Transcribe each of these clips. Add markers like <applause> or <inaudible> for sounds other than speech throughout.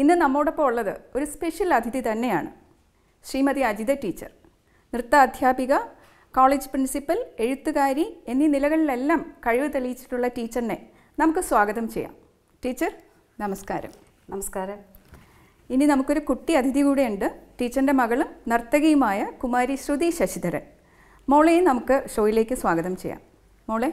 ഇന്ന് നമ്മോടൊപ്പം ഉള്ളത് ഒരു സ്പെഷ്യൽ അതിഥി തന്നെയാണ് ശ്രീമതി അജിത ടീച്ചർ നൃത്ത അധ്യാപിക കോളേജ് പ്രിൻസിപ്പൽ എഴുത്തുകാരി എന്നീ നിലകളിലെല്ലാം കഴിവ് തെളിയിച്ചിട്ടുള്ള ടീച്ചറിനെ നമുക്ക് സ്വാഗതം ചെയ്യാം ടീച്ചർ നമസ്കാരം നമസ്കാരം ഇനി നമുക്കൊരു കുട്ടി അതിഥി കൂടെയുണ്ട് ടീച്ചറിൻ്റെ മകളും നർത്തകിയുമായ കുമാരി ശ്രുതി ശശിധരൻ മോളെയും നമുക്ക് ഷോയിലേക്ക് സ്വാഗതം ചെയ്യാം മോളെ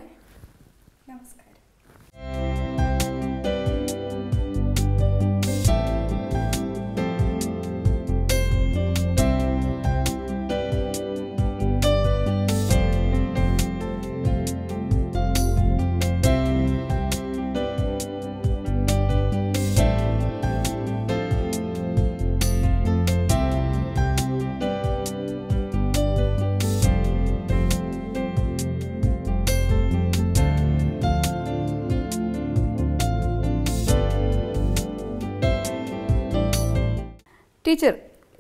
ടീച്ചർ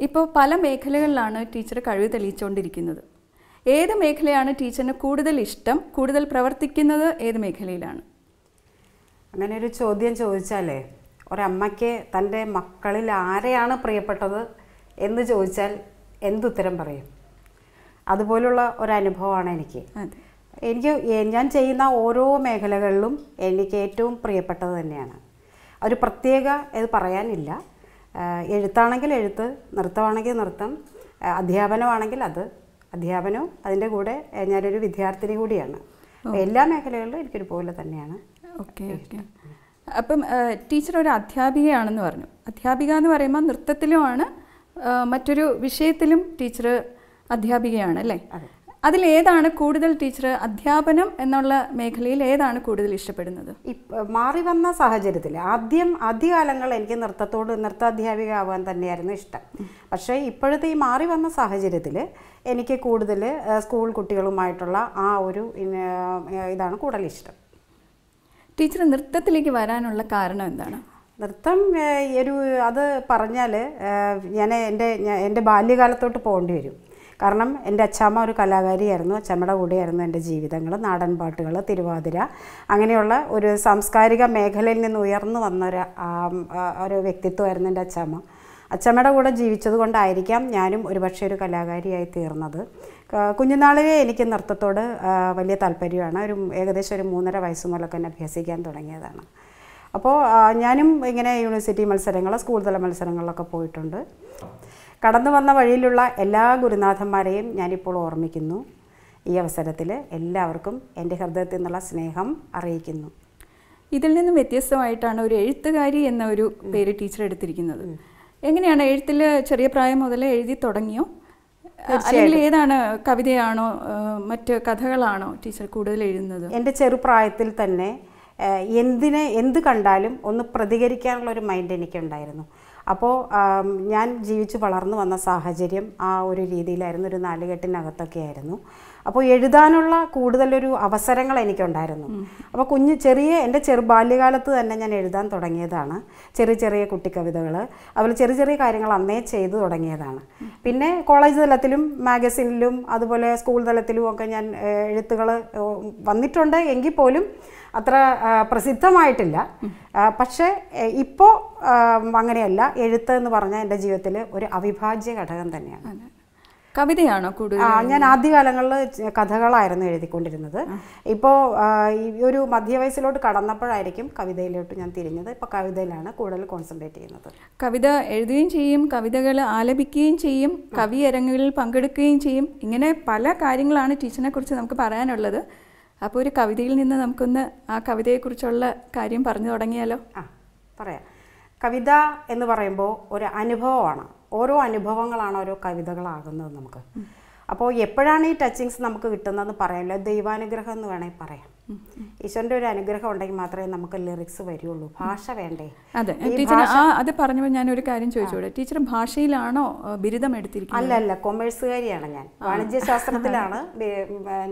ഇപ്പോൾ പല മേഖലകളിലാണ് ടീച്ചർ കഴിവ് തെളിയിച്ചുകൊണ്ടിരിക്കുന്നത് ഏത് മേഖലയാണ് ടീച്ചറിന് കൂടുതൽ ഇഷ്ടം കൂടുതൽ പ്രവർത്തിക്കുന്നത് ഏത് മേഖലയിലാണ് അങ്ങനെ ഒരു ചോദ്യം ചോദിച്ചാലേ ഒരമ്മയ്ക്ക് തൻ്റെ മക്കളിൽ ആരെയാണ് പ്രിയപ്പെട്ടത് എന്ന് ചോദിച്ചാൽ എന്തുത്തരം പറയും അതുപോലുള്ള ഒരനുഭവമാണ് എനിക്ക് എനിക്ക് ഞാൻ ചെയ്യുന്ന ഓരോ മേഖലകളിലും എനിക്ക് ഏറ്റവും പ്രിയപ്പെട്ടത് തന്നെയാണ് ഒരു പ്രത്യേക ഇത് പറയാനില്ല എഴുത്താണെങ്കിൽ എഴുത്ത് നൃത്തമാണെങ്കിൽ നൃത്തം അധ്യാപനമാണെങ്കിൽ അത് അധ്യാപനവും അതിൻ്റെ കൂടെ ഞാനൊരു വിദ്യാർത്ഥിനി കൂടിയാണ് എല്ലാ മേഖലകളിലും പോലെ തന്നെയാണ് ഓക്കെ അപ്പം ടീച്ചർ ഒരു അധ്യാപികയാണെന്ന് പറഞ്ഞു അധ്യാപിക എന്ന് പറയുമ്പോൾ നൃത്തത്തിലുമാണ് മറ്റൊരു വിഷയത്തിലും ടീച്ചർ അധ്യാപികയാണ് അല്ലേ അതിലേതാണ് കൂടുതൽ ടീച്ചർ അധ്യാപനം എന്നുള്ള മേഖലയിൽ ഏതാണ് കൂടുതൽ ഇഷ്ടപ്പെടുന്നത് മാറി വന്ന സാഹചര്യത്തിൽ ആദ്യം ആദ്യകാലങ്ങൾ എനിക്ക് നൃത്തത്തോട് നൃത്താധ്യാപിക ആവാൻ തന്നെയായിരുന്നു ഇഷ്ടം പക്ഷേ ഇപ്പോഴത്തെ ഈ മാറി വന്ന സാഹചര്യത്തിൽ എനിക്ക് കൂടുതൽ സ്കൂൾ കുട്ടികളുമായിട്ടുള്ള ആ ഒരു ഇതാണ് കൂടുതൽ ഇഷ്ടം ടീച്ചർ നൃത്തത്തിലേക്ക് വരാനുള്ള കാരണം എന്താണ് നൃത്തം ഒരു അത് പറഞ്ഞാൽ ഞാൻ എൻ്റെ എൻ്റെ ബാല്യകാലത്തോട്ട് പോകേണ്ടി വരും കാരണം എൻ്റെ അച്ഛാമ്മ ഒരു കലാകാരിയായിരുന്നു അച്ഛമ്മയുടെ കൂടെയായിരുന്നു എൻ്റെ ജീവിതങ്ങൾ നാടൻ പാട്ടുകൾ തിരുവാതിര അങ്ങനെയുള്ള ഒരു സാംസ്കാരിക മേഖലയിൽ നിന്ന് ഉയർന്നു വന്ന ഒരു ഒരു വ്യക്തിത്വമായിരുന്നു എൻ്റെ അച്ഛമ്മ അച്ഛമ്മയുടെ കൂടെ ജീവിച്ചത് കൊണ്ടായിരിക്കാം ഞാനും ഒരുപക്ഷെ ഒരു കലാകാരിയായി തീർന്നത് കുഞ്ഞുനാളിലെ എനിക്ക് നൃത്തത്തോട് വലിയ താല്പര്യമാണ് ഒരു ഏകദേശം ഒരു മൂന്നര വയസ്സ് മുതലൊക്കെ എന്നെ അഭ്യസിക്കാൻ തുടങ്ങിയതാണ് അപ്പോൾ ഞാനും ഇങ്ങനെ യൂണിവേഴ്സിറ്റി മത്സരങ്ങൾ സ്കൂൾ തല മത്സരങ്ങളിലൊക്കെ പോയിട്ടുണ്ട് കടന്നു വന്ന വഴിയിലുള്ള എല്ലാ ഗുരുനാഥന്മാരെയും ഞാനിപ്പോൾ ഓർമ്മിക്കുന്നു ഈ അവസരത്തിൽ എല്ലാവർക്കും എൻ്റെ ഹൃദയത്തിൽ നിന്നുള്ള സ്നേഹം അറിയിക്കുന്നു ഇതിൽ നിന്നും വ്യത്യസ്തമായിട്ടാണ് ഒരു എഴുത്തുകാരി എന്ന ഒരു പേര് ടീച്ചർ എടുത്തിരിക്കുന്നത് എങ്ങനെയാണ് എഴുത്തിൽ ചെറിയ പ്രായം മുതൽ എഴുതി തുടങ്ങിയോ അല്ലെങ്കിൽ ഏതാണ് കവിതയാണോ മറ്റ് കഥകളാണോ ടീച്ചർ കൂടുതൽ എഴുതുന്നത് എൻ്റെ ചെറുപ്രായത്തിൽ തന്നെ എന്തിനെ എന്ത് കണ്ടാലും ഒന്ന് പ്രതികരിക്കാനുള്ള ഒരു മൈൻഡ് എനിക്കുണ്ടായിരുന്നു അപ്പോൾ ഞാൻ ജീവിച്ച് വളർന്നു വന്ന സാഹചര്യം ആ ഒരു രീതിയിലായിരുന്നു ഒരു നാലുകെട്ടിനകത്തൊക്കെ ആയിരുന്നു അപ്പോൾ എഴുതാനുള്ള കൂടുതലൊരു അവസരങ്ങൾ എനിക്കുണ്ടായിരുന്നു അപ്പോൾ കുഞ്ഞ് ചെറിയ എൻ്റെ ചെറു ബാല്യകാലത്ത് തന്നെ ഞാൻ എഴുതാൻ തുടങ്ങിയതാണ് ചെറിയ ചെറിയ കുട്ടിക്കവിതകൾ അതുപോലെ ചെറിയ ചെറിയ കാര്യങ്ങൾ അന്നേ ചെയ്തു തുടങ്ങിയതാണ് പിന്നെ കോളേജ് തലത്തിലും മാഗസിനിലും അതുപോലെ സ്കൂൾ തലത്തിലും ഒക്കെ ഞാൻ എഴുത്തുകൾ വന്നിട്ടുണ്ട് എങ്കിൽ പോലും അത്ര പ്രസിദ്ധമായിട്ടില്ല പക്ഷേ ഇപ്പോൾ അങ്ങനെയല്ല എഴുത്ത് എന്ന് പറഞ്ഞാൽ എൻ്റെ ജീവിതത്തിൽ ഒരു അവിഭാജ്യ ഘടകം തന്നെയാണ് കവിതയാണോ കൂടുതൽ ഞാൻ ആദ്യകാലങ്ങളിൽ കഥകളായിരുന്നു എഴുതിക്കൊണ്ടിരുന്നത് ഇപ്പോൾ ഒരു മധ്യവയസ്സിലോട്ട് കടന്നപ്പോഴായിരിക്കും കവിതയിലോട്ട് ഞാൻ തിരിഞ്ഞത് ഇപ്പോൾ കവിതയിലാണ് കൂടുതൽ കോൺസെൻട്രേറ്റ് ചെയ്യുന്നത് കവിത എഴുതുകയും ചെയ്യും കവിതകൾ ആലപിക്കുകയും ചെയ്യും കവിയരങ്ങുകളിൽ പങ്കെടുക്കുകയും ചെയ്യും ഇങ്ങനെ പല കാര്യങ്ങളാണ് ടീച്ചറിനെ കുറിച്ച് നമുക്ക് പറയാനുള്ളത് അപ്പോൾ ഒരു കവിതയിൽ നിന്ന് നമുക്കൊന്ന് ആ കവിതയെക്കുറിച്ചുള്ള കാര്യം പറഞ്ഞു തുടങ്ങിയാലോ ആ പറയാം കവിത എന്ന് പറയുമ്പോൾ ഒരു അനുഭവമാണ് ഓരോ അനുഭവങ്ങളാണ് ഓരോ കവിതകളാകുന്നത് നമുക്ക് അപ്പോൾ എപ്പോഴാണ് ഈ ടച്ചിങ്സ് നമുക്ക് കിട്ടുന്നതെന്ന് പറയാനില്ല ദൈവാനുഗ്രഹം എന്ന് വേണമെങ്കിൽ പറയാം ഈശ്വരന്റെ ഒരു അനുഗ്രഹം ഉണ്ടെങ്കിൽ മാത്രമേ നമുക്ക് ലിറിക്സ് വരുള്ളൂ ഭാഷ വേണ്ടേ അതെ ടീച്ചർ അത് പറഞ്ഞപ്പോൾ ഞാൻ ഒരു കാര്യം ചോദിച്ചോടെ ടീച്ചർ ഭാഷയിലാണോ ബിരുദം എടുത്തിരിക്കുന്നത് അല്ല അല്ല കൊമേഴ്സുകാരിയാണ് ഞാൻ വാണിജ്യശാസ്ത്രത്തിലാണ്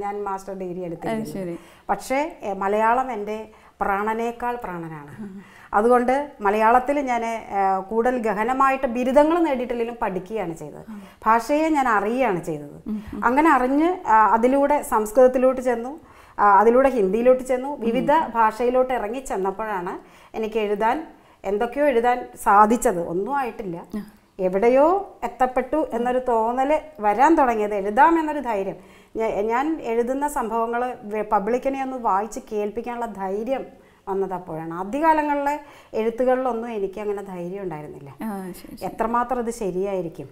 ഞാൻ മാസ്റ്റർ ഡിഗ്രി എടുത്തത് പക്ഷേ മലയാളം എൻ്റെ പ്രാണനേക്കാൾ പ്രാണനാണ് അതുകൊണ്ട് മലയാളത്തിൽ ഞാൻ കൂടുതൽ ഗഹനമായിട്ട് ബിരുദങ്ങൾ നേടിയിട്ടില്ലെങ്കിലും പഠിക്കുകയാണ് ചെയ്തത് ഭാഷയെ ഞാൻ അറിയുകയാണ് ചെയ്തത് അങ്ങനെ അറിഞ്ഞ് അതിലൂടെ സംസ്കൃതത്തിലോട്ട് ചെന്നു അതിലൂടെ ഹിന്ദിയിലോട്ട് ചെന്നു വിവിധ ഭാഷയിലോട്ട് ഇറങ്ങി ചെന്നപ്പോഴാണ് എനിക്ക് എഴുതാൻ എന്തൊക്കെയോ എഴുതാൻ സാധിച്ചത് ഒന്നും ആയിട്ടില്ല എവിടെയോ എത്തപ്പെട്ടു എന്നൊരു തോന്നൽ വരാൻ തുടങ്ങിയത് എഴുതാം എന്നൊരു ധൈര്യം ഞാൻ എഴുതുന്ന സംഭവങ്ങൾ പബ്ലിക്കിനെ ഒന്ന് വായിച്ച് കേൾപ്പിക്കാനുള്ള ധൈര്യം വന്നത് അപ്പോഴാണ് ആദ്യകാലങ്ങളിലെ എഴുത്തുകളിലൊന്നും എനിക്ക് അങ്ങനെ ധൈര്യം ഉണ്ടായിരുന്നില്ല എത്രമാത്രം ഇത് ശരിയായിരിക്കും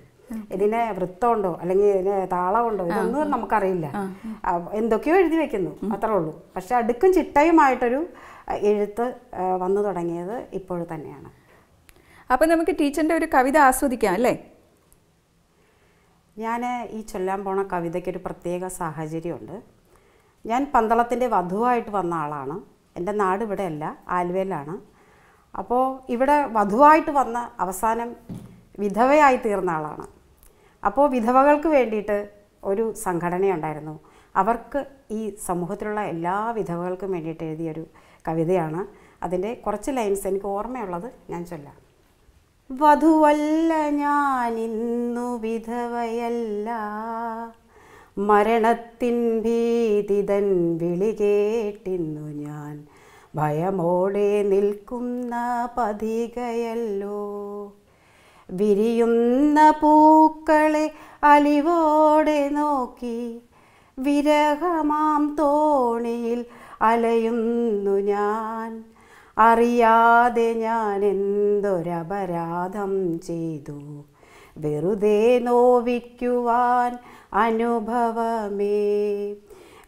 ഇതിനെ വൃത്തമുണ്ടോ അല്ലെങ്കിൽ ഇതിന് താളമുണ്ടോ ഇതൊന്നും നമുക്കറിയില്ല എന്തൊക്കെയോ എഴുതി വെക്കുന്നു അത്രേ ഉള്ളൂ പക്ഷെ അടുക്കും ചിട്ടയുമായിട്ടൊരു എഴുത്ത് വന്നു തുടങ്ങിയത് ഇപ്പോൾ തന്നെയാണ് അപ്പം നമുക്ക് ടീച്ചറിൻ്റെ ഒരു കവിത ആസ്വദിക്കാം അല്ലേ ഞാൻ ഈ ചൊല്ലാൻ പോണ കവിതയ്ക്കൊരു പ്രത്യേക സാഹചര്യമുണ്ട് ഞാൻ പന്തളത്തിൻ്റെ വധുവായിട്ട് വന്ന ആളാണ് എൻ്റെ നാട് ഇവിടെയല്ല ആലുവയിലാണ് അപ്പോൾ ഇവിടെ വധുവായിട്ട് വന്ന അവസാനം വിധവയായി തീർന്ന ആളാണ് അപ്പോൾ വിധവകൾക്ക് വേണ്ടിയിട്ട് ഒരു സംഘടനയുണ്ടായിരുന്നു അവർക്ക് ഈ സമൂഹത്തിലുള്ള എല്ലാ വിധവകൾക്കും വേണ്ടിയിട്ട് എഴുതിയൊരു കവിതയാണ് അതിൻ്റെ കുറച്ച് ലൈൻസ് എനിക്ക് ഓർമ്മയുള്ളത് ഞാൻ ചൊല്ലാം വധുവല്ല ഞാനിന്നു വിധവയല്ല മരണത്തിൻ ഭീതിതൻ വിളി കേട്ടിന്നു ഞാൻ ഭയമോടെ നിൽക്കുന്ന പതികയല്ലോ വിരിയുന്ന പൂക്കളെ അലിവോടെ നോക്കി വിരഹമാം തോണിയിൽ അലയുന്നു ഞാൻ അറിയാതെ ഞാൻ എന്തൊരപരാധം ചെയ്തു വെറുതെ നോവിക്കുവാൻ അനുഭവമേ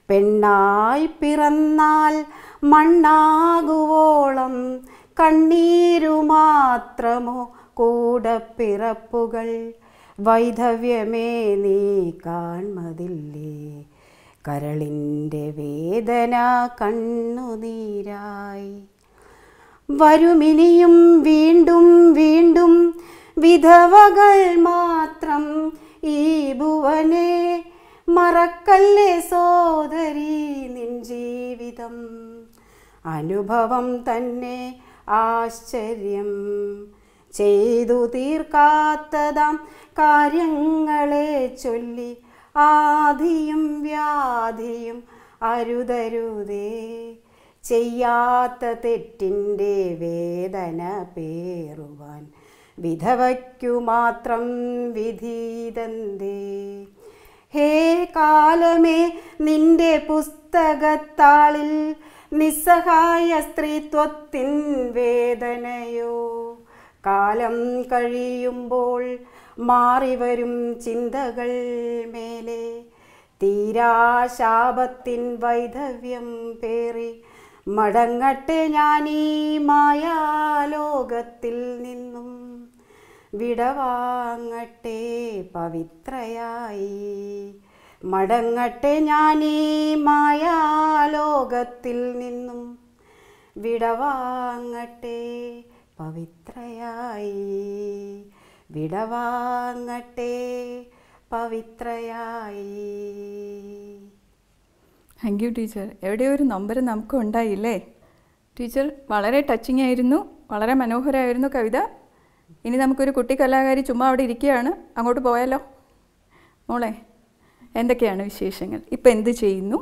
പെണ്ണായി പിറന്നാൽ മണ്ണാകുവോളം കണ്ണീരു മാത്രമോ പിറപ്പുകൾ വൈധവ്യമേ നീ കാൺമതില്ലേ കരളിൻ്റെ വേദന കണ്ണുനീരായി വരുമിനിയും വീണ്ടും വീണ്ടും വിധവകൾ മാത്രം ഈ ഭുവനെ മറക്കല്ലേ സോദരി നിൻ ജീവിതം അനുഭവം തന്നെ ആശ്ചര്യം ചെയ്തു തീർക്കാത്തതാം കാര്യങ്ങളെ ചൊല്ലി ആധിയും വ്യാധിയും അരുതരുതേ ചെയ്യാത്ത തെറ്റിൻ്റെ വേദന പേറുവാൻ വിധവയ്ക്കു മാത്രം വിധീതന്തേ ഹേ കാലമേ നിന്റെ പുസ്തകത്താളിൽ നിസ്സഹായ സ്ത്രീത്വത്തിൻ വേദനയോ കാലം കഴിയുമ്പോൾ മാറിവരും ചിന്തകൾ മേലെ തീരാശാപത്തിൻ വൈധവ്യം പേറി മടങ്ങട്ടെ ഞാനീ മായാലോകത്തിൽ നിന്നും വിടവാങ്ങട്ടെ പവിത്രയായി മടങ്ങട്ടെ ഞാനീ മായാലോകത്തിൽ നിന്നും വിടവാങ്ങട്ടെ പവിത്രയായി വിടവാങ്ങട്ടെ പവിത്രയായി താങ്ക് യു ടീച്ചർ എവിടെയോ ഒരു നമ്പർ നമുക്ക് ഉണ്ടായില്ലേ ടീച്ചർ വളരെ ടച്ചിങ് ആയിരുന്നു വളരെ മനോഹരമായിരുന്നു കവിത ഇനി നമുക്കൊരു കുട്ടി കലാകാരി ചുമ്മാ അവിടെ ഇരിക്കുകയാണ് അങ്ങോട്ട് പോയാലോ മോളെ എന്തൊക്കെയാണ് വിശേഷങ്ങൾ ഇപ്പം എന്ത് ചെയ്യുന്നു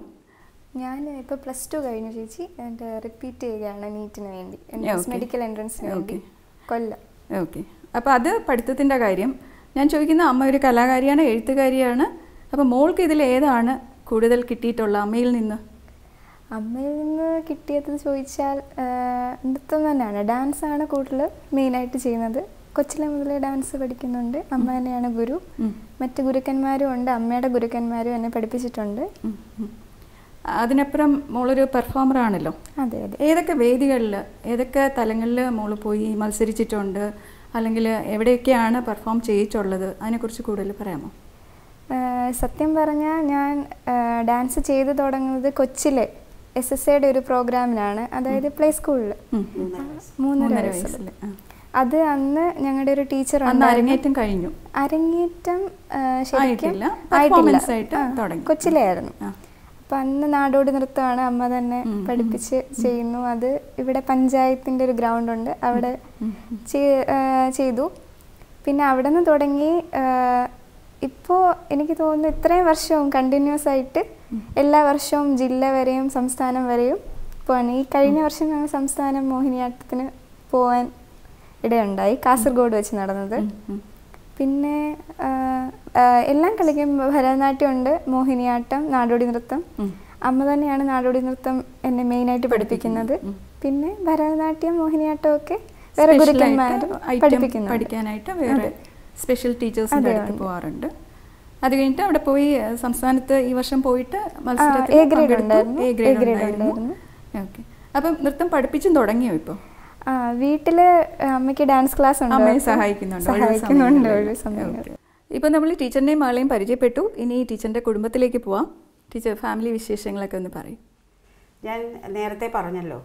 ഞാൻ ഇപ്പോൾ പ്ലസ് ടു കഴിഞ്ഞു ചേച്ചി എൻ്റെ റിപ്പീറ്റ് ചെയ്യുകയാണ് നീറ്റിന് വേണ്ടി മെഡിക്കൽ എൻട്രൻസ് വേണ്ടി കൊല്ലം ഓക്കെ അപ്പോൾ അത് പഠിത്തത്തിൻ്റെ കാര്യം ഞാൻ ചോദിക്കുന്ന അമ്മ ഒരു കലാകാരിയാണ് എഴുത്തുകാരിയാണ് അപ്പോൾ മോൾക്ക് ഇതിൽ ഏതാണ് കൂടുതൽ കിട്ടിയിട്ടുള്ള അമ്മയിൽ നിന്ന് അമ്മയിൽ നിന്ന് കിട്ടിയത് ചോദിച്ചാൽ നൃത്തം തന്നെയാണ് ഡാൻസാണ് കൂടുതൽ മെയിനായിട്ട് ചെയ്യുന്നത് കൊച്ചിലെ മുതലേ ഡാൻസ് പഠിക്കുന്നുണ്ട് അമ്മ തന്നെയാണ് ഗുരു മറ്റു ഗുരുക്കന്മാരും ഉണ്ട് അമ്മയുടെ ഗുരുക്കന്മാരും എന്നെ പഠിപ്പിച്ചിട്ടുണ്ട് അതിനപ്പുറം മോളൊരു പെർഫോമർ ആണല്ലോ അതെ അതെ ഏതൊക്കെ വേദികളിൽ ഏതൊക്കെ തലങ്ങളിൽ മോൾ പോയി മത്സരിച്ചിട്ടുണ്ട് അല്ലെങ്കിൽ എവിടെയൊക്കെയാണ് പെർഫോം ചെയ്തിട്ടുള്ളത് അതിനെക്കുറിച്ച് കൂടുതൽ പറയാമോ സത്യം പറഞ്ഞാൽ ഞാൻ ഡാൻസ് ചെയ്ത് തുടങ്ങുന്നത് കൊച്ചിലെ എസ് എസ് എയുടെ ഒരു പ്രോഗ്രാമിനാണ് അതായത് പ്ലേ സ്കൂളിൽ മൂന്നര വയസ്സിൽ അത് അന്ന് ഞങ്ങളുടെ ഒരു ടീച്ചർ അരങ്ങേറ്റം കഴിഞ്ഞു അരങ്ങേറ്റം ശരിക്കും കൊച്ചിലായിരുന്നു അപ്പൊ അന്ന് നാടോടി നൃത്തമാണ് അമ്മ തന്നെ പഠിപ്പിച്ച് ചെയ്യുന്നു അത് ഇവിടെ പഞ്ചായത്തിന്റെ ഒരു ഗ്രൗണ്ട് ഉണ്ട് അവിടെ ചെയ്തു പിന്നെ അവിടെ നിന്ന് തുടങ്ങി ഇപ്പോ എനിക്ക് തോന്നുന്നു ഇത്രയും വർഷവും കണ്ടിന്യൂസ് ആയിട്ട് എല്ലാ വർഷവും ജില്ല വരെയും സംസ്ഥാനം വരെയും പോവാണ് ഈ കഴിഞ്ഞ വർഷം ഞങ്ങൾ സംസ്ഥാനം മോഹിനിയാട്ടത്തിന് പോവാൻ ഇടയുണ്ടായി കാസർഗോഡ് വെച്ച് നടന്നത് പിന്നെ എല്ലാം കളിക്കും ഭരതനാട്യമുണ്ട് മോഹിനിയാട്ടം നാടോടി നൃത്തം അമ്മ തന്നെയാണ് നാടോടി നൃത്തം എന്നെ മെയിനായിട്ട് പഠിപ്പിക്കുന്നത് പിന്നെ ഭരതനാട്യം മോഹിനിയാട്ടം ഒക്കെ വേറെ ഗുരുക്കന്മാരും പഠിക്കാനായിട്ട് വേറെ സ്പെഷ്യൽ ടീച്ചേഴ്സ് പോവാറുണ്ട് അത് കഴിഞ്ഞിട്ട് അവിടെ പോയി സംസ്ഥാനത്ത് ഈ വർഷം പോയിട്ട് മത്സരത്തിൽ അപ്പം നൃത്തം പഠിപ്പിച്ചും തുടങ്ങിയോ ഇപ്പോൾ വീട്ടില് അമ്മയ്ക്ക് ഡാൻസ് ക്ലാസ് ഉണ്ട് അമ്മയെ സഹായിക്കുന്നുണ്ട് സഹായിക്കുന്നുണ്ട് ഒരു നമ്മൾ ടീച്ചറിനെയും മകളെയും പരിചയപ്പെട്ടു ഇനി ടീച്ചറിന്റെ കുടുംബത്തിലേക്ക് പോവാം ടീച്ചർ ഫാമിലി വിശേഷങ്ങളൊക്കെ ഒന്ന് പറയും ഞാൻ നേരത്തെ പറഞ്ഞല്ലോ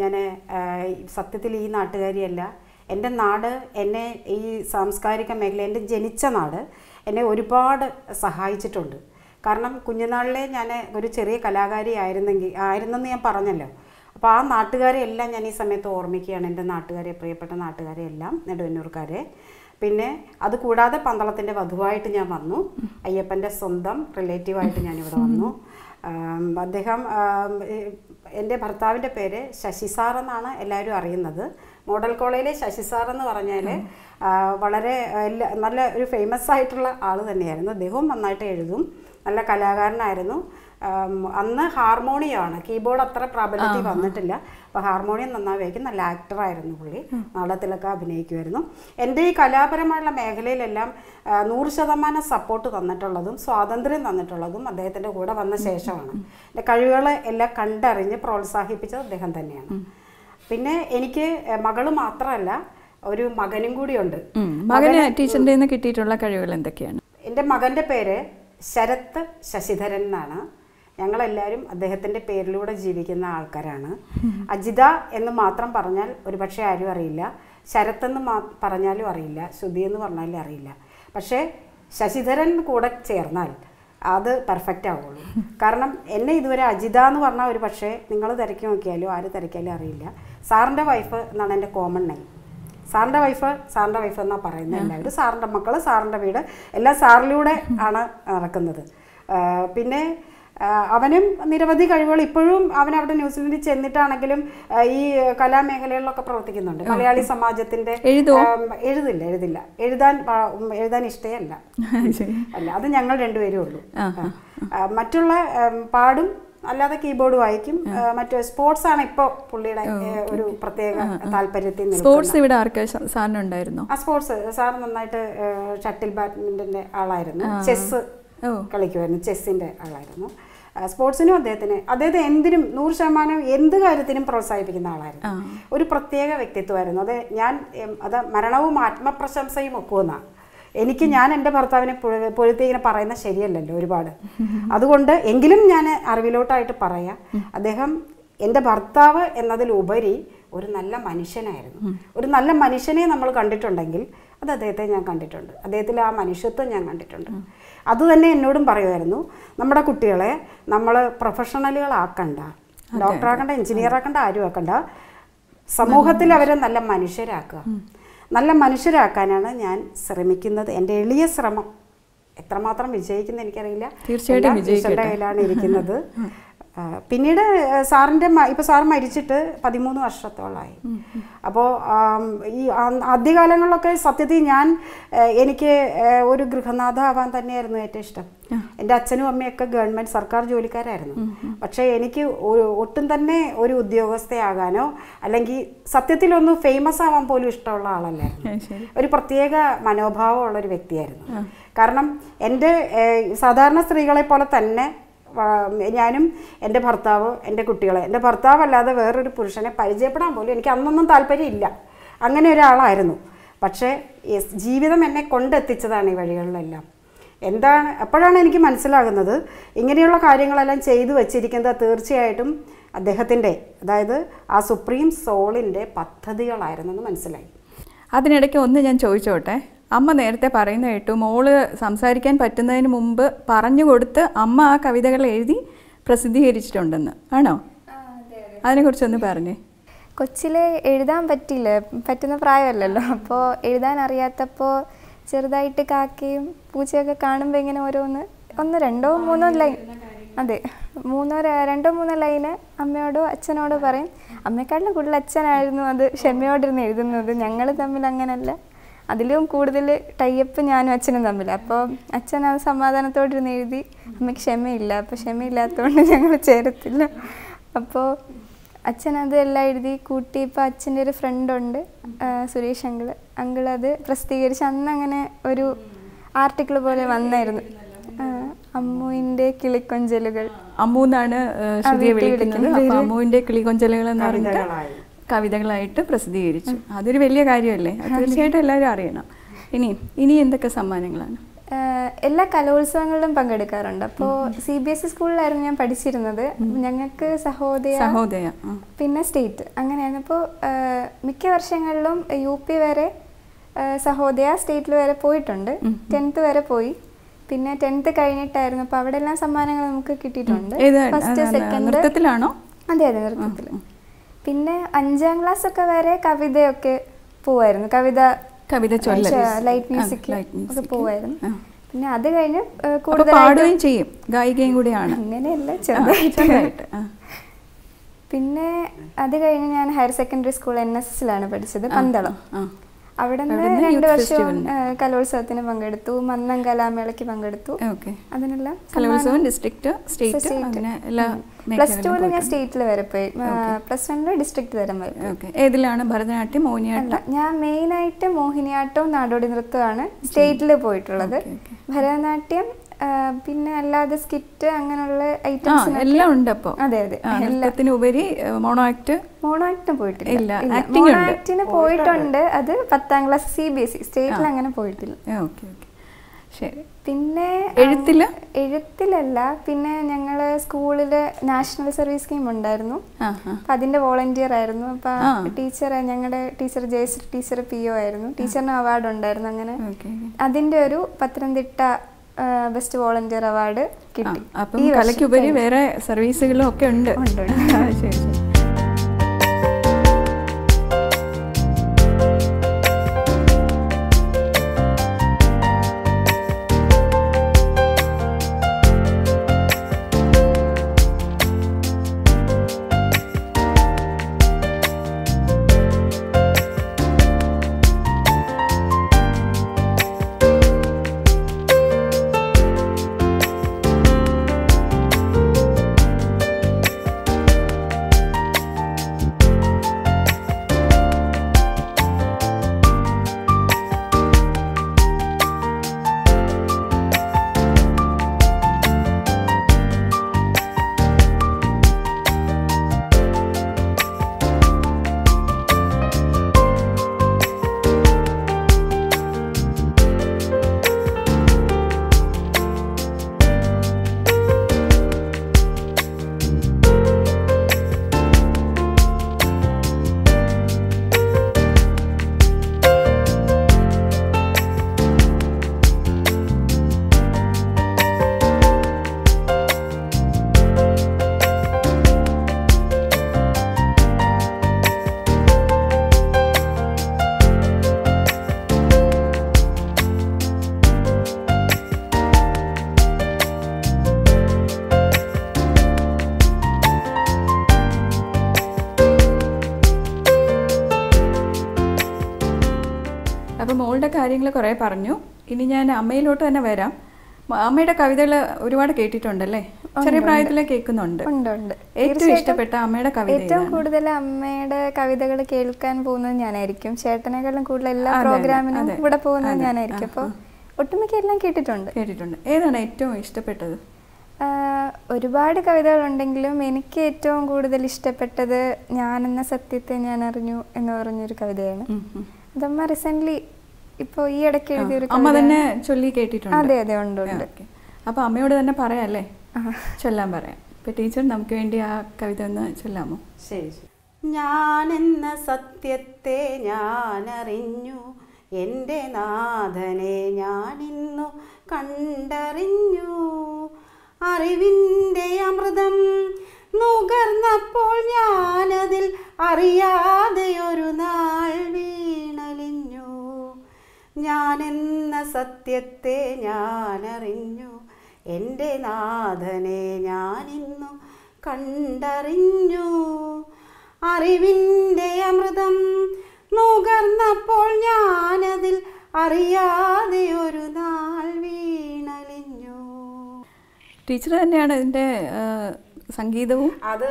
ഞാൻ സത്യത്തിൽ ഈ നാട്ടുകാരിയല്ല എൻ്റെ നാട് എന്നെ ഈ സാംസ്കാരിക മേഖല എൻ്റെ ജനിച്ച നാട് എന്നെ ഒരുപാട് സഹായിച്ചിട്ടുണ്ട് കാരണം കുഞ്ഞുനാളിലെ ഞാൻ ഒരു ചെറിയ കലാകാരി ആയിരുന്നെങ്കിൽ ആയിരുന്നെന്ന് ഞാൻ പറഞ്ഞല്ലോ അപ്പോൾ ആ നാട്ടുകാരെ എല്ലാം ഞാൻ ഈ സമയത്ത് ഓർമ്മിക്കുകയാണ് എൻ്റെ നാട്ടുകാരെ പ്രിയപ്പെട്ട നാട്ടുകാരെ എല്ലാം നെടുവന്നൂർക്കാരെ പിന്നെ അത് കൂടാതെ പന്തളത്തിൻ്റെ വധുവായിട്ട് ഞാൻ വന്നു അയ്യപ്പൻ്റെ സ്വന്തം റിലേറ്റീവായിട്ട് ഞാനിവിടെ വന്നു അദ്ദേഹം എൻ്റെ ഭർത്താവിൻ്റെ പേര് ശശി സാർ എന്നാണ് എല്ലാവരും അറിയുന്നത് മോഡൽ കോളേജിലെ ശശി സാർ എന്ന് പറഞ്ഞാൽ വളരെ നല്ല ഒരു ഫേമസ് ആയിട്ടുള്ള ആൾ തന്നെയായിരുന്നു അദ്ദേഹവും നന്നായിട്ട് എഴുതും നല്ല കലാകാരനായിരുന്നു അന്ന് ഹാർമോണിയമാണ് കീബോർഡ് അത്ര പ്രാബല്യത്തിൽ വന്നിട്ടില്ല അപ്പോൾ ഹാർമോണിയം നന്നായി വയ്ക്കും നല്ല ആക്ടറായിരുന്നു പുള്ളി നാടകത്തിലൊക്കെ അഭിനയിക്കുമായിരുന്നു എൻ്റെ ഈ കലാപരമായുള്ള മേഖലയിലെല്ലാം നൂറ് ശതമാനം സപ്പോർട്ട് തന്നിട്ടുള്ളതും സ്വാതന്ത്ര്യം തന്നിട്ടുള്ളതും അദ്ദേഹത്തിൻ്റെ കൂടെ വന്ന ശേഷമാണ് എൻ്റെ കഴിവുകളെ എല്ലാം കണ്ടറിഞ്ഞ് പ്രോത്സാഹിപ്പിച്ചത് അദ്ദേഹം തന്നെയാണ് പിന്നെ എനിക്ക് മകള് മാത്രമല്ല ഒരു മകനും കൂടിയുണ്ട് മകന് ടീച്ചറിൻ്റെ കിട്ടിയിട്ടുള്ള കഴിവുകൾ എന്തൊക്കെയാണ് എൻ്റെ മകൻ്റെ പേര് ശരത്ത് ശശിധരൻ എന്നാണ് ഞങ്ങളെല്ലാവരും അദ്ദേഹത്തിൻ്റെ പേരിലൂടെ ജീവിക്കുന്ന ആൾക്കാരാണ് അജിത എന്ന് മാത്രം പറഞ്ഞാൽ ഒരുപക്ഷെ ആരും അറിയില്ല ശരത് എന്ന് മാ പറഞ്ഞാലും അറിയില്ല ശ്രുതി എന്ന് പറഞ്ഞാലും അറിയില്ല പക്ഷേ ശശിധരൻ കൂടെ ചേർന്നാൽ അത് പെർഫെക്റ്റ് ആവുള്ളൂ കാരണം എന്നെ ഇതുവരെ അജിത എന്ന് പറഞ്ഞാൽ ഒരു പക്ഷേ നിങ്ങൾ തിരക്കി നോക്കിയാലും ആര് തിരക്കിയാലും അറിയില്ല സാറിൻ്റെ വൈഫ് എന്നാണ് എൻ്റെ കോമൺ നെയിം സാറിൻ്റെ വൈഫ് സാറിൻ്റെ വൈഫ് എന്നാണ് പറയുന്നത് എല്ലാവരും സാറിൻ്റെ മക്കൾ സാറിൻ്റെ വീട് എല്ലാം സാറിലൂടെ ആണ് നടക്കുന്നത് പിന്നെ അവനും നിരവധി കഴിവുകൾ ഇപ്പോഴും അവൻ അവിടെ ന്യൂസിലൻഡിൽ ചെന്നിട്ടാണെങ്കിലും ഈ കലാമേഖലകളിലൊക്കെ പ്രവർത്തിക്കുന്നുണ്ട് മലയാളി സമാജത്തിന്റെ എഴുതില്ല എഴുതില്ല എഴുതാൻ എഴുതാൻ ഇഷ്ടയല്ല അല്ല അത് ഞങ്ങൾ രണ്ടുപേരും ഉള്ളൂ മറ്റുള്ള പാടും അല്ലാതെ കീബോർഡ് വായിക്കും മറ്റു സ്പോർട്സ് ആണ് ഇപ്പോ പുള്ളിയുടെ ഒരു പ്രത്യേക താല്പര്യത്തിൽ സ്പോർട്സ് ഇവിടെ സാറിനുണ്ടായിരുന്നു ആ സ്പോർട്സ് സാർ നന്നായിട്ട് ഷട്ടിൽ ബാഡ്മിന്റന്റെ ആളായിരുന്നു ചെസ് കളിക്കുമായിരുന്നു ചെസ്സിന്റെ ആളായിരുന്നു സ്പോർട്സിനും അദ്ദേഹത്തിന് അദ്ദേഹത്തെ എന്തിനും നൂറ് ശതമാനം എന്ത് കാര്യത്തിനും പ്രോത്സാഹിപ്പിക്കുന്ന ആളായിരുന്നു ഒരു പ്രത്യേക വ്യക്തിത്വമായിരുന്നു അത് ഞാൻ അത് മരണവും ആത്മപ്രശംസയും ഒക്കുന്ന എനിക്ക് ഞാൻ എൻ്റെ ഭർത്താവിനെ പൊഴുത്തി ഇങ്ങനെ പറയുന്ന ശരിയല്ലല്ലോ ഒരുപാട് <laughs> അതുകൊണ്ട് എങ്കിലും ഞാൻ അറിവിലോട്ടായിട്ട് പറയാം അദ്ദേഹം എൻ്റെ ഭർത്താവ് എന്നതിലുപരി ഒരു നല്ല മനുഷ്യനായിരുന്നു ഒരു നല്ല മനുഷ്യനെ നമ്മൾ കണ്ടിട്ടുണ്ടെങ്കിൽ അത് അദ്ദേഹത്തെ ഞാൻ കണ്ടിട്ടുണ്ട് അദ്ദേഹത്തിൽ ആ മനുഷ്യത്വം ഞാൻ കണ്ടിട്ടുണ്ട് അതുതന്നെ എന്നോടും പറയുമായിരുന്നു നമ്മുടെ കുട്ടികളെ നമ്മൾ പ്രൊഫഷണലുകളാക്കണ്ട ഡോക്ടറാക്കണ്ട എഞ്ചിനീയറാക്കണ്ട ആരും ആക്കണ്ട സമൂഹത്തിൽ അവരെ നല്ല മനുഷ്യരാക്കുക നല്ല മനുഷ്യരാക്കാനാണ് ഞാൻ ശ്രമിക്കുന്നത് എൻ്റെ എളിയ ശ്രമം എത്രമാത്രം വിജയിക്കുന്ന എനിക്കറിയില്ല തീർച്ചയായിട്ടും കയ്യിലാണ് ഇരിക്കുന്നത് പിന്നീട് സാറിൻ്റെ ഇപ്പോൾ സാർ മരിച്ചിട്ട് പതിമൂന്ന് വർഷത്തോളമായി അപ്പോൾ ഈ ആദ്യകാലങ്ങളിലൊക്കെ സത്യത്തിൽ ഞാൻ എനിക്ക് ഒരു ഗൃഹനാഥ ആവാൻ തന്നെയായിരുന്നു ഏറ്റവും ഇഷ്ടം എൻ്റെ അച്ഛനും അമ്മയൊക്കെ ഗവൺമെൻറ് സർക്കാർ ജോലിക്കാരായിരുന്നു പക്ഷേ എനിക്ക് ഒട്ടും തന്നെ ഒരു ഉദ്യോഗസ്ഥയാകാനോ അല്ലെങ്കിൽ സത്യത്തിലൊന്നും ഫേമസ് ആവാൻ പോലും ഇഷ്ടമുള്ള ആളല്ലായിരുന്നു ഒരു പ്രത്യേക മനോഭാവമുള്ള ഒരു വ്യക്തിയായിരുന്നു കാരണം എൻ്റെ സാധാരണ സ്ത്രീകളെ പോലെ തന്നെ ഞാനും എൻ്റെ ഭർത്താവ് എൻ്റെ കുട്ടികളെ എൻ്റെ ഭർത്താവല്ലാതെ വേറൊരു പുരുഷനെ പരിചയപ്പെടാൻ പോലും എനിക്ക് അന്നൊന്നും താല്പര്യമില്ല അങ്ങനെ ഒരാളായിരുന്നു പക്ഷേ ജീവിതം എന്നെ കൊണ്ടെത്തിച്ചതാണ് ഈ വഴികളിലെല്ലാം എന്താണ് എപ്പോഴാണ് എനിക്ക് മനസ്സിലാകുന്നത് ഇങ്ങനെയുള്ള കാര്യങ്ങളെല്ലാം ചെയ്തു വച്ചിരിക്കുന്നത് തീർച്ചയായിട്ടും അദ്ദേഹത്തിൻ്റെ അതായത് ആ സുപ്രീം സോളിൻ്റെ പദ്ധതികളായിരുന്നെന്ന് മനസ്സിലായി അതിനിടയ്ക്ക് ഒന്ന് ഞാൻ ചോദിച്ചോട്ടെ അമ്മ നേരത്തെ പറയുന്ന കേട്ടു മോള് സംസാരിക്കാൻ പറ്റുന്നതിന് മുമ്പ് പറഞ്ഞു കൊടുത്ത് അമ്മ ആ കവിതകൾ എഴുതി പ്രസിദ്ധീകരിച്ചിട്ടുണ്ടെന്ന് ആണോ കുറിച്ചൊന്ന് പറഞ്ഞേ കൊച്ചിലെ എഴുതാൻ പറ്റില്ല പറ്റുന്ന പ്രായമല്ലല്ലോ അപ്പോൾ എഴുതാൻ അറിയാത്തപ്പോൾ ചെറുതായിട്ട് കാക്കയും പൂച്ചയൊക്കെ കാണുമ്പോൾ ഇങ്ങനെ ഓരോന്ന് ഒന്ന് രണ്ടോ മൂന്നോ ലൈൻ അതെ മൂന്നോ രണ്ടോ മൂന്നോ ലൈന് അമ്മയോടോ അച്ഛനോടോ പറയും അമ്മയെക്കാളും കൂടുതൽ അച്ഛനായിരുന്നു അത് ക്ഷമയോടിരുന്ന് എഴുതുന്നത് ഞങ്ങൾ തമ്മിൽ അങ്ങനെയല്ല അതിലും കൂടുതൽ ടൈപ്പ് ഞാനും അച്ഛനും തമ്മിൽ അപ്പോൾ അച്ഛൻ അത് സമാധാനത്തോടിരുന്ന് എഴുതി അമ്മയ്ക്ക് ക്ഷമയില്ല അപ്പോൾ ക്ഷമയില്ലാത്തതുകൊണ്ട് ഞങ്ങൾ ചേരത്തില്ല അപ്പോൾ അച്ഛൻ അത് എല്ലാം എഴുതി കൂട്ടി ഇപ്പോൾ അച്ഛൻ്റെ ഒരു ഫ്രണ്ടുണ്ട് സുരേഷ് അങ്കിള് അങ്കിൾ അത് പ്രസിദ്ധീകരിച്ച് അന്ന് അങ്ങനെ ഒരു ആർട്ടിക്കിൾ പോലെ വന്നായിരുന്നു അമ്മുവിന്റെ കിളിക്കൊഞ്ചലുകൾ അമ്മു എന്നാണ് വിളിക്കുന്നത് അമ്മുവിന്റെ കിളികൊഞ്ചലുകൾ എന്ന് പറഞ്ഞാൽ കവിതകളായിട്ട് പ്രസിദ്ധീകരിച്ചു അതൊരു വലിയ കാര്യമല്ലേ തീർച്ചയായിട്ടും എല്ലാവരും അറിയണം ഇനി ഇനി എന്തൊക്കെ സമ്മാനങ്ങളാണ് എല്ലാ കലോത്സവങ്ങളിലും പങ്കെടുക്കാറുണ്ട് അപ്പോൾ C B S E e സ്കൂളിലായിരുന്നു ഞാൻ പഠിച്ചിരുന്നത് ഞങ്ങൾക്ക് സഹോദയ സഹോദയ പിന്നെ സ്റ്റേറ്റ് അങ്ങനെയാണ് അപ്പോൾ മിക്ക വർഷങ്ങളിലും യു പി വരെ സഹോദയ സ്റ്റേറ്റിൽ വരെ പോയിട്ടുണ്ട് ടെൻത്ത് വരെ പോയി പിന്നെ ടെൻത്ത് കഴിഞ്ഞിട്ടായിരുന്നു അപ്പോൾ അവിടെ എല്ലാം സമ്മാനങ്ങൾ നമുക്ക് കിട്ടിയിട്ടുണ്ട് ഫസ്റ്റ് സെക്കൻഡ് നൃത്തത്തിലാണോ അതെ അതെ നൃത്തത്തിൽ പിന്നെ അഞ്ചാം ക്ലാസ് ഒക്കെ വരെ കവിതയൊക്കെ പോവായിരുന്നു കവിത കവിത ലൈറ്റ് മ്യൂസിക് ഒക്കെ പോവായിരുന്നു പിന്നെ അത് കഴിഞ്ഞ് കൂടുതൽ പാടുകയും ചെയ്യും ഗായികയും കൂടിയാണ് അങ്ങനെയല്ല ചെറുതായിട്ട് പിന്നെ അത് കഴിഞ്ഞ് ഞാൻ higher secondary school N S എസിലാണ് പഠിച്ചത് പന്തളം അവിടെ നിന്ന് രണ്ട് വർഷവും കലോത്സവത്തിന് പങ്കെടുത്തു മന്നം കലാമേളയ്ക്ക് പങ്കെടുത്തു അതിനെല്ലാം ഡിസ്ട്രിക്ട് സ്റ്റേറ്റ് പ്ലസ് ടുവിൽ ഞാൻ സ്റ്റേറ്റിൽ വരെ പോയി പ്ലസ് വണ്ണില് ഡിസ്ട്രിക്ട് തരം വരെ ഏതിലാണ് ഭരതനാട്യം മോഹിനിയാട്ടം ഞാൻ മെയിൻ ആയിട്ട് മോഹിനിയാട്ടവും നാടോടി നൃത്തമാണ് സ്റ്റേറ്റിൽ പോയിട്ടുള്ളത് ഭരതനാട്യം പിന്നെ അല്ലാതെ സ്കിറ്റ് അങ്ങനെയുള്ള ഐറ്റംസ് എല്ലാം ഉണ്ട് അപ്പൊ അതെ അതെ ഉപരി മോണോ ആക്ട് മോണോ ആക്ടിന് പോയിട്ടില്ല മോണോ ആക്ടിന് പോയിട്ടുണ്ട് അത് പത്താം class C B S C സ്റ്റേറ്റിൽ അങ്ങനെ പോയിട്ടില്ല ശരി പിന്നെ എഴുത്തില് എഴുത്തിലല്ല പിന്നെ ഞങ്ങള് സ്കൂളില് നാഷണൽ സർവീസ് സ്കീം ഉണ്ടായിരുന്നു അപ്പൊ അതിന്റെ വോളണ്ടിയർ ആയിരുന്നു അപ്പൊ ടീച്ചർ ഞങ്ങളുടെ teacher Jayashree teacher P O ആയിരുന്നു ടീച്ചറിന് അവാർഡ് ഉണ്ടായിരുന്നു അങ്ങനെ അതിന്റെ ഒരു പത്തനംതിട്ട ബെസ്റ്റ് വോളണ്ടിയർ അവാർഡ് കിട്ടി അപ്പം കലയ്ക്കുപരി വേറെ സർവീസുകളും ഒക്കെ ഉണ്ട് ഉണ്ട് ശരി ശരി മോളുടെ കാര്യങ്ങൾ കുറേ പറഞ്ഞു ഇനി ഞാൻ അമ്മയിലോട്ട് തന്നെ വരാം അമ്മയുടെ കവിതകൾ ഒരുപാട് കേട്ടിട്ടുണ്ടല്ലേ ചെറിയ പ്രായത്തിലെ കേൾക്കുന്നുണ്ട് ഏറ്റവും ഇഷ്ടപ്പെട്ട അമ്മയുടെ കവിത ഏറ്റവും കൂടുതൽ അമ്മയുടെ കവിതകൾ കേൾക്കാൻ പോകുന്നത് ഞാനായിരിക്കും ചേട്ടനേക്കാളും കൂടുതൽ എല്ലാ പ്രോഗ്രാമിനും ഇവിടെ പോകുന്നത് ഞാനായിരിക്കും അപ്പോൾ ഒട്ടുമിക്ക എല്ലാം കേട്ടിട്ടുണ്ട് കേട്ടിട്ടുണ്ട് ഏതാണ് ഏറ്റവും ഇഷ്ടപ്പെട്ടത് ഒരുപാട് കവിതകളുണ്ടെങ്കിലും എനിക്ക് ഏറ്റവും കൂടുതൽ ഇഷ്ടപ്പെട്ടത് ഞാൻ എന്ന സത്യത്തെ ഞാൻ അറിഞ്ഞു എന്ന് പറഞ്ഞൊരു കവിതയാണ് അതമ്മ റീസെൻ്റ്ലി ഇപ്പോൾ ഈ ഇടയ്ക്ക് എഴുതിയ അമ്മ തന്നെ ചൊല്ലി കേട്ടിട്ടുണ്ട് അതെ അതെ ഉണ്ട് ഉണ്ട് അപ്പോൾ അമ്മയോട് തന്നെ പറയാല്ലേ ചൊല്ലാൻ പറയാം ഇപ്പൊ ടീച്ചർ നമുക്ക് വേണ്ടി ആ കവിത ഒന്ന് ചൊല്ലാമോ ശരി എന്ന സത്യത്തെ ഞാൻ അറിഞ്ഞു എൻ്റെ നാഥനെ ഇന്നു കണ്ടറിഞ്ഞു അറിവിൻ്റെ അമൃതം നുകർന്നപ്പോൾ ഞാനതിൽ അറിയാതെ ഒരു നാൾ വീ എന്ന സത്യത്തെ ഞാനറിഞ്ഞു എൻ്റെ നാഥനെ ഞാനിന്നു കണ്ടറിഞ്ഞു അറിവിൻ്റെ അമൃതം നുകർന്നപ്പോൾ ഞാനതിൽ അറിയാതെ ഒരു നാൾ വീണലിഞ്ഞു ടീച്ചർ തന്നെയാണ് ഇതിൻ്റെ സംഗീതവും അത്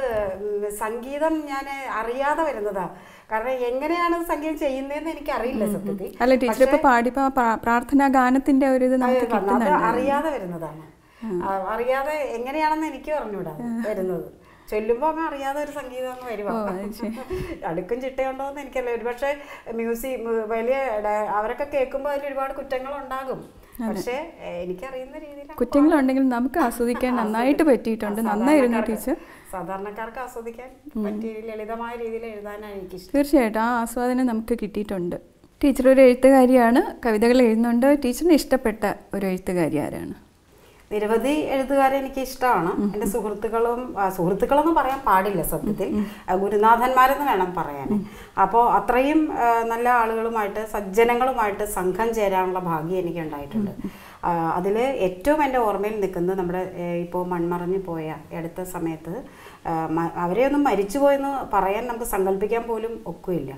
സംഗീതം ഞാൻ അറിയാതെ വരുന്നതാണ് കാരണം എങ്ങനെയാണ് സംഗീതം ചെയ്യുന്നതെന്ന് എനിക്ക് അറിയില്ല സത്യത്തിൽ അല്ല ടീച്ചർ ഇപ്പൊ പാടിപ്പോ പ്രാർത്ഥനാ ഗാനത്തിന്റെ ഒരു ഇത് നമുക്ക് അറിയാതെ വരുന്നതാണ് അറിയാതെ എങ്ങനെയാണെന്ന് എനിക്ക് പറഞ്ഞുവിടാ വരുന്നത് ചൊല്ലുമ്പോൾ അങ്ങ് അറിയാതെ ഒരു സംഗീതം അങ്ങ് വരുവാ അടുക്കും ചിട്ടയുണ്ടോ എന്ന് എനിക്കറിയില്ല ഒരുപക്ഷെ മ്യൂസിക് വലിയ അവരൊക്കെ കേൾക്കുമ്പോൾ അതിൽ ഒരുപാട് കുറ്റങ്ങൾ ഉണ്ടാകും പക്ഷേ എനിക്കറിയുന്ന രീതിയിൽ കുറ്റങ്ങളുണ്ടെങ്കിൽ നമുക്ക് ആസ്വദിക്കാൻ <laughs> നന്നായിട്ട് പറ്റിയിട്ടുണ്ട് നന്നായിരുന്നു ടീച്ചർ സാധാരണക്കാർക്ക് ആസ്വദിക്കാൻ പറ്റിയ ലളിതമായ രീതിയിൽ എഴുതാനാണ് എനിക്കിഷ്ടം തീർച്ചയായിട്ടും ആ ആസ്വാദനം നമുക്ക് കിട്ടിയിട്ടുണ്ട് ടീച്ചർ ഒരു എഴുത്തുകാരിയാണ് കവിതകൾ എഴുതുന്നുണ്ട് ടീച്ചറിന് ഇഷ്ടപ്പെട്ട ഒരു എഴുത്തുകാരി ആരാണ് നിരവധി എഴുത്തുകാരെ എനിക്ക് ഇഷ്ടമാണ് എൻ്റെ സുഹൃത്തുക്കളും സുഹൃത്തുക്കളൊന്നും പറയാൻ പാടില്ല സത്യത്തിൽ ഗുരുനാഥന്മാരെന്ന് വേണം പറയാൻ അപ്പോൾ അത്രയും നല്ല ആളുകളുമായിട്ട് സജ്ജനങ്ങളുമായിട്ട് സംഘം ചേരാനുള്ള ഭാഗ്യം എനിക്ക് ഉണ്ടായിട്ടുണ്ട് അതിൽ ഏറ്റവും എൻ്റെ ഓർമ്മയിൽ നിൽക്കുന്നത് നമ്മുടെ ഇപ്പോൾ മൺമറഞ്ഞു പോയ എടുത്ത സമയത്ത് അവരെയൊന്നും മരിച്ചു പോയെന്ന് പറയാൻ നമുക്ക് സങ്കല്പിക്കാൻ പോലും ഒക്കില്ല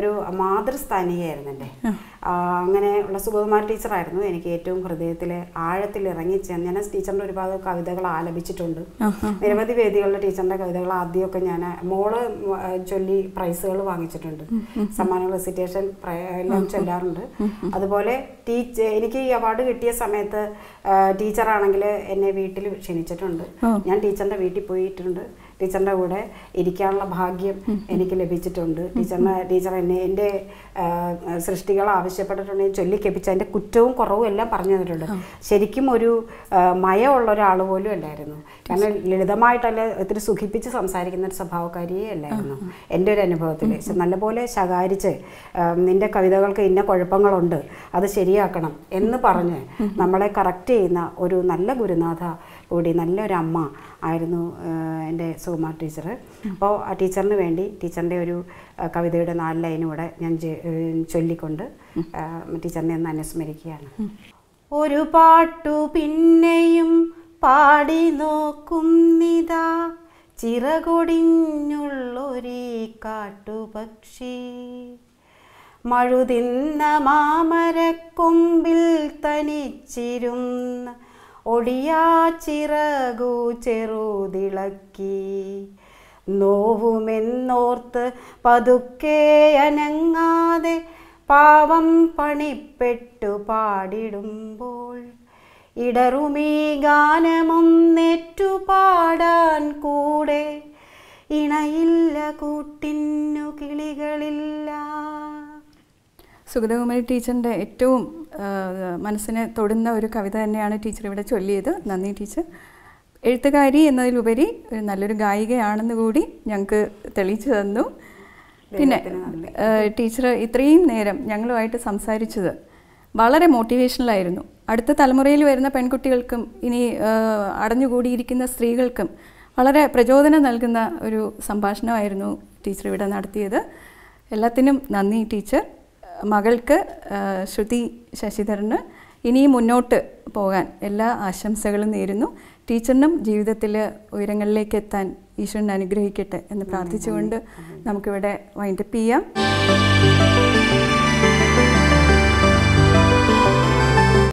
ഒരു മാതൃസ്ഥാനികയായിരുന്നു എൻ്റെ അങ്ങനെ ഉള്ള സുഗതകുമാർ ടീച്ചറായിരുന്നു എനിക്ക് ഏറ്റവും ഹൃദയത്തിൽ ആഴത്തിൽ ഇറങ്ങിച്ചേർന്ന് ഞാൻ ടീച്ചറിൻ്റെ ഒരുപാട് കവിതകൾ ആലപിച്ചിട്ടുണ്ട് നിരവധി വേദികളിലെ ടീച്ചറിൻ്റെ കവിതകൾ ആദ്യമൊക്കെ ഞാൻ മോള് ചൊല്ലി പ്രൈസുകൾ വാങ്ങിച്ചിട്ടുണ്ട് സമ്മാനങ്ങൾ റെസിറ്റേഷൻ എല്ലാം ചൊല്ലാറുണ്ട് അതുപോലെ ടീച്ച എനിക്ക് ഈ അവാർഡ് കിട്ടിയ സമയത്ത് ടീച്ചറാണെങ്കിൽ എന്നെ വീട്ടിൽ ക്ഷണിച്ചിട്ടുണ്ട് ഞാൻ ടീച്ചറിൻ്റെ വീട്ടിൽ പോയിട്ടുണ്ട് ടീച്ചറിൻ്റെ കൂടെ ഇരിക്കാനുള്ള ഭാഗ്യം എനിക്ക് ലഭിച്ചിട്ടുണ്ട് ടീച്ചറിന് ടീച്ചർ എന്നെ എൻ്റെ സൃഷ്ടികൾ ആവശ്യപ്പെട്ടിട്ടുണ്ടെങ്കിൽ ചൊല്ലിക്കപ്പിച്ച അതിൻ്റെ കുറ്റവും കുറവും എല്ലാം പറഞ്ഞു തന്നിട്ടുണ്ട് ശരിക്കും ഒരു മയമുള്ള ഒരാൾ പോലും അല്ലായിരുന്നു കാരണം ലളിതമായിട്ടല്ല ഒത്തിരി സുഖിപ്പിച്ച് സംസാരിക്കുന്ന ഒരു സ്വഭാവക്കാരിയേ അല്ലായിരുന്നു എൻ്റെ ഒരു അനുഭവത്തിൽ നല്ലപോലെ ശകാരിച്ച് നിൻ്റെ കവിതകൾക്ക് ഇന്ന കുഴപ്പങ്ങളുണ്ട് അത് ശരിയാക്കണം എന്ന് പറഞ്ഞ് നമ്മളെ കറക്റ്റ് ചെയ്യുന്ന ഒരു നല്ല ഗുരുനാഥ കൂടി നല്ലൊരമ്മ ആയിരുന്നു എൻ്റെ സുകുമാർ ടീച്ചർ അപ്പോൾ ആ ടീച്ചറിന് വേണ്ടി ടീച്ചറിൻ്റെ ഒരു കവിതയുടെ നാല് ലൈനൂടെ ഞാൻ ചൊല്ലിക്കൊണ്ട് ടീച്ചറിനെ ഒന്ന് അനുസ്മരിക്കുകയാണ് ഒരു പാട്ടു പിന്നെയും പാടി നോക്കുന്നിതാ ചിറകൊടിഞ്ഞുള്ളൊരേ കാട്ടുപക്ഷി മഴുതിന്ന മാമരക്കൊമ്പിൽ തനിച്ചിരുന്ന ഒടിയാ ചിറകു ചെറുതിളക്കി നോവുമെന്നോർത്ത് പതുക്കെ അനങ്ങാതെ പാവം പണിപ്പെട്ടു പാടിടുമ്പോൾ ഇടറുമീ ഗാനമൊന്നേറ്റു പാടാൻ കൂടെ ഇണയില്ല കൂട്ടിന്നു കിളികളില്ല സുഗതകുമാരി ടീച്ചറിൻ്റെ ഏറ്റവും മനസ്സിനെ തൊടുന്ന ഒരു കവിത തന്നെയാണ് ടീച്ചർ ഇവിടെ ചൊല്ലിയത് നന്ദി ടീച്ചർ എഴുത്തുകാരി എന്നതിലുപരി ഒരു നല്ലൊരു ഗായികയാണെന്ന് കൂടി ഞങ്ങൾക്ക് തെളിയിച്ചു തന്നു പിന്നെ ടീച്ചർ ഇത്രയും നേരം ഞങ്ങളുമായിട്ട് സംസാരിച്ചത് വളരെ മോട്ടിവേഷണലായിരുന്നു അടുത്ത തലമുറയിൽ വരുന്ന പെൺകുട്ടികൾക്കും ഇനി അടഞ്ഞുകൂടിയിരിക്കുന്ന സ്ത്രീകൾക്കും വളരെ പ്രചോദനം നൽകുന്ന ഒരു സംഭാഷണമായിരുന്നു ടീച്ചർ ഇവിടെ നടത്തിയത് എല്ലാത്തിനും നന്ദി ടീച്ചർ മകൾക്ക് ശ്രുതി ശശിധരന് ഇനിയും മുന്നോട്ട് പോകാൻ എല്ലാ ആശംസകളും നേരുന്നു ടീച്ചറിനും ജീവിതത്തിൽ ഉയരങ്ങളിലേക്ക് എത്താൻ ഈശ്വരൻ അനുഗ്രഹിക്കട്ടെ എന്ന് പ്രാർത്ഥിച്ചുകൊണ്ട് നമുക്കിവിടെ വൈൻഡപ്പ് ചെയ്യാം